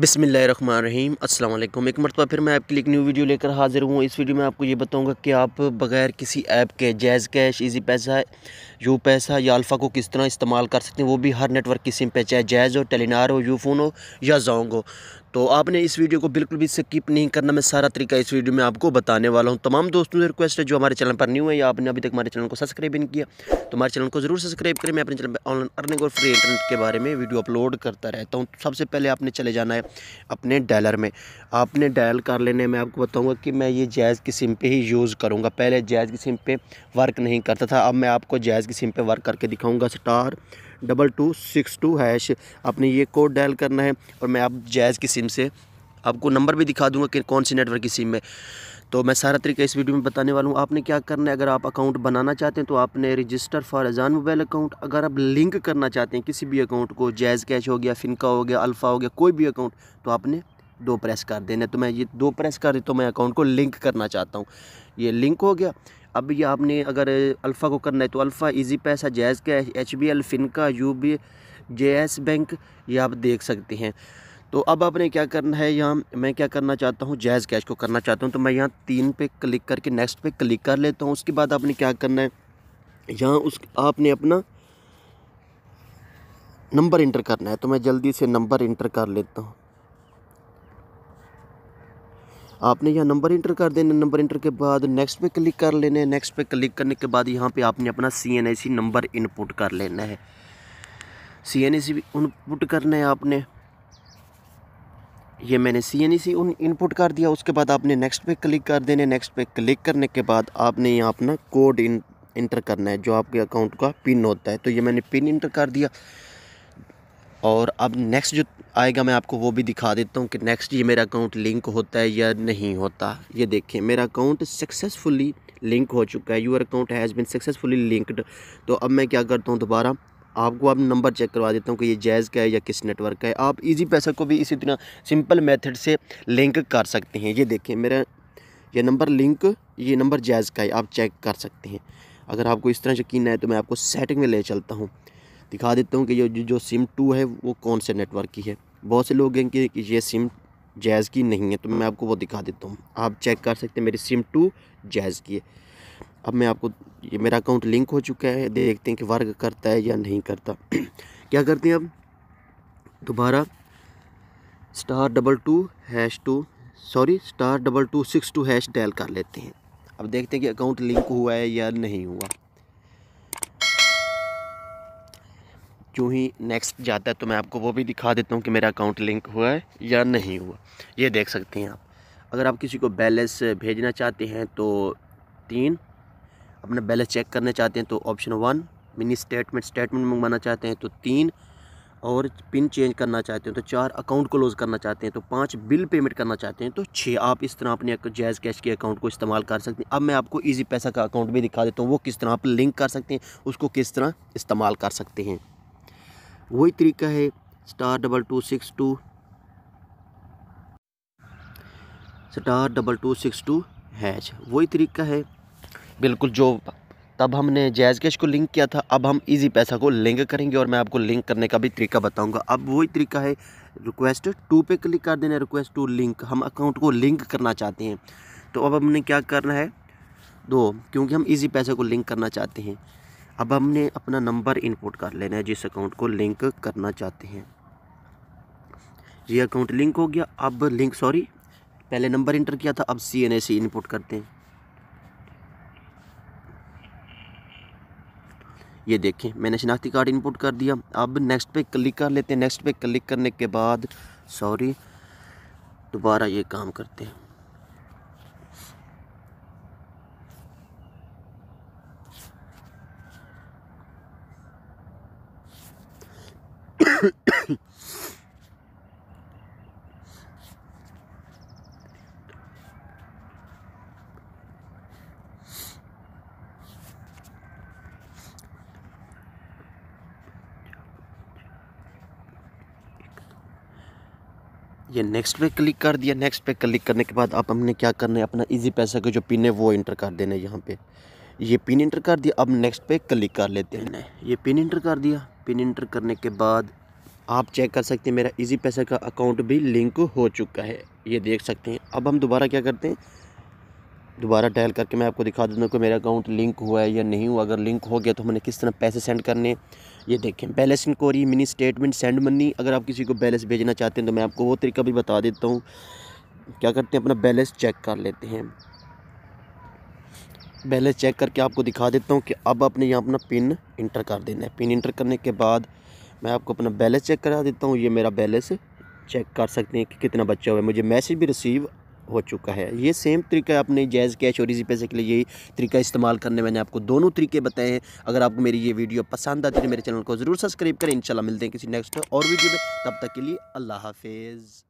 बिसमीम अल्लाम एक मरतबा फिर मैं आपके लिए एक न्यू वीडियो लेकर हाज़िर हूँ इस वीडियो में आपको ये बताऊँगा कि आप बग़ैर किसी ऐप के Jazz Cash Easypaisa UPaisa या अल्फ़ा को किस तरह इस्तेमाल कर सकते हैं वो भी हर नेटवर्क की सिम पे चाहे जैज़ हो टेलीनार हो यू फ़ोन हो या जोंग हो तो आपने इस वीडियो को बिल्कुल भी स्किप नहीं करना मैं सारा तरीका इस वीडियो में आपको बताने वाला हूँ तमाम दोस्तों से रिक्वेस्ट है जो हमारे चैनल पर न्यू है या आपने अभी तक हमारे चैनल को सब्सक्राइब नहीं किया तो हमारे चैनल को ज़रूर सब्सक्राइब करें मैं अपने चैनल पर ऑनलाइन अर्निंग और फ्री इंटरनेट के बारे में वीडियो अपलोड करता रहता हूँ सबसे पहले आपने चले जाना है अपने डायलर में आपने डायल कर लेने मैं आपको बताऊँगा कि मैं ये जैज़ की सिम पर ही यूज़ करूँगा पहले जैज़ की सिम पर वर्क नहीं करता था अब मैं आपको जैज़ की सिम पे वर्क करके दिखाऊंगा star double two six two hash आपने ये कोड डायल करना है और मैं आप जैज़ की सिम से आपको नंबर भी दिखा दूंगा कि कौन सी नेटवर्क की सिम है तो मैं सारा तरीका इस वीडियो में बताने वाला हूँ आपने क्या करना है अगर आप अकाउंट बनाना चाहते हैं तो आपने रजिस्टर फॉर अजान मोबाइल अकाउंट अगर आप लिंक करना चाहते हैं किसी भी अकाउंट को जैज़ कैश हो गया फिनका हो गया अल्फ़ा हो गया कोई भी अकाउंट तो आपने दो प्रेस कर देना तो मैं ये दो प्रेस कर देता तो मैं अकाउंट को लिंक करना चाहता हूँ ये लिंक हो गया अब ये आपने अगर अल्फ़ा को करना है तो अल्फ़ा इजी पैसा जैज़ का H B L FINCA U B J S bank ये आप देख सकते हैं तो अब आपने क्या करना है यहाँ मैं क्या करना चाहता हूँ जैज़ कैश को करना चाहता हूँ तो मैं यहाँ तीन पे क्लिक करके नेक्स्ट पे क्लिक कर लेता हूँ उसके बाद आपने क्या करना है यहाँ उस आपने अपना नंबर इंटर करना है तो मैं जल्दी से नंबर इंटर कर लेता हूँ आपने यहाँ नंबर इंटर कर देना नंबर इंटर के बाद नेक्स्ट पे क्लिक कर लेना है नेक्स्ट पे क्लिक करने के बाद यहाँ पे आपने अपना सी नंबर इनपुट कर लेना है सी एन सी इनपुट करना है आपने ये मैंने सी एन सी उन इनपुट कर दिया उसके बाद आपने नेक्स्ट पे क्लिक कर देने नेक्स्ट पे क्लिक करने के बाद आपने यहाँ अपना कोड इन इंटर करना है जो आपके अकाउंट का पिन होता है तो ये मैंने पिन इंटर कर दिया और अब नेक्स्ट जो आएगा मैं आपको वो भी दिखा देता हूँ कि नेक्स्ट ये मेरा अकाउंट लिंक होता है या नहीं होता ये देखें मेरा अकाउंट सक्सेसफुली लिंक हो चुका है your account has been successfully linked तो अब मैं क्या करता हूँ दोबारा आपको अब नंबर चेक करवा देता हूँ कि ये जैज़ का है या किस नेटवर्क का है आप इजी पैसा को भी इसी तरह सिंपल मेथड से लिंक कर सकते हैं ये देखें मेरा ये नंबर लिंक ये नंबर जैज़ का है आप चेक कर सकते हैं अगर आपको इस तरह यकीन है तो मैं आपको सेटिंग में ले चलता हूँ दिखा देता हूँ कि ये जो सिम टू है वो कौन से नेटवर्क की है बहुत से लोग हैं कि ये सिम जैज़ की नहीं है तो मैं आपको वो दिखा देता हूँ आप चेक कर सकते हैं मेरी सिम टू जैज़ की है अब मैं आपको ये मेरा अकाउंट लिंक हो चुका है देखते हैं कि वर्क करता है या नहीं करता क्या करते हैं अब दोबारा star double two hash two sorry star double two six two hash dial कर लेते हैं अब देखते हैं कि अकाउंट लिंक हुआ है या नहीं हुआ जो ही नेक्स्ट जाता है तो मैं आपको वो भी दिखा देता हूँ कि मेरा अकाउंट लिंक हुआ है या नहीं हुआ ये देख सकते हैं आप अगर आप किसी को बैलेंस भेजना चाहते हैं तो तीन अपना बैलेंस चेक करना चाहते हैं तो option one mini statement statement मंगवाना चाहते हैं तो तीन और पिन चेंज करना चाहते हैं तो चार अकाउंट क्लोज करना चाहते हैं तो पाँच बिल पेमेंट करना चाहते हैं तो छः आप इस तरह अपने जैज़ कैश के अकाउंट को इस्तेमाल कर सकते हैं अब मैं आपको इजी पैसा का अकाउंट भी दिखा देता हूँ वो किस तरह आप लिंक कर सकते हैं उसको किस तरह इस्तेमाल कर सकते हैं वही तरीका है star double two six two star double two six two hash वही तरीका है बिल्कुल जो तब हमने जैज़ कैश को लिंक किया था अब हम इजी पैसा को लिंक करेंगे और मैं आपको लिंक करने का भी तरीका बताऊंगा अब वही तरीका है रिक्वेस्ट टू पे क्लिक कर देना रिक्वेस्ट टू लिंक हम अकाउंट को लिंक करना चाहते हैं तो अब हमने क्या करना है दो क्योंकि हम इजी पैसे को लिंक करना चाहते हैं अब हमने अपना नंबर इनपुट कर लेना है जिस अकाउंट को लिंक करना चाहते हैं ये अकाउंट लिंक हो गया अब लिंक सॉरी पहले नंबर इंटर किया था अब C N A C input करते हैं ये देखें मैंने शिनाख्ती कार्ड इनपुट कर दिया अब नेक्स्ट पे क्लिक कर लेते हैं नेक्स्ट पे क्लिक करने के बाद सॉरी दोबारा ये काम करते हैं ये नेक्स्ट पे क्लिक कर दिया नेक्स्ट पे क्लिक करने के बाद आप हमने क्या करना है अपना इजी पैसा का जो पिन है वो इंटर कर देना है यहाँ पे ये पिन इंटर कर दिया अब नेक्स्ट पे क्लिक कर लेते हैं ये पिन इंटर कर दिया पिन इंटर करने के बाद आप चेक कर सकते हैं मेरा इजी पैसा का अकाउंट भी लिंक हो चुका है ये देख सकते हैं अब हम दोबारा क्या करते हैं दोबारा डायल करके मैं आपको दिखा दूँगा कि मेरा अकाउंट लिंक हुआ है या नहीं हुआ अगर लिंक हो गया तो हमने किस तरह पैसे सेंड करने ये देखें balance inquiry mini statement send money अगर आप किसी को बैलेंस भेजना चाहते हैं तो मैं आपको वो तरीका भी बता देता हूँ क्या करते हैं अपना बैलेंस चेक कर लेते हैं बैलेंस चेक करके आपको दिखा देता हूँ कि अब आपने यहाँ अपना पिन इंटर कर देना है पिन इंटर करने के बाद मैं आपको अपना बैलेंस चेक करा देता हूँ ये मेरा बैलेंस चेक कर सकते हैं कि कितना बचा हुआ है मुझे मैसेज भी रिसीव हो चुका है ये सेम तरीका आपने जैज़ कैश और इसी पैसे के लिए यही तरीका इस्तेमाल करने मैंने आपको दोनों तरीके बताए हैं अगर आपको मेरी ये वीडियो पसंद आती है तो मेरे चैनल को ज़रूर सब्सक्राइब करें इंशाल्लाह मिलते हैं किसी नेक्स्ट और वीडियो में तब तक के लिए अल्लाह हाफिज़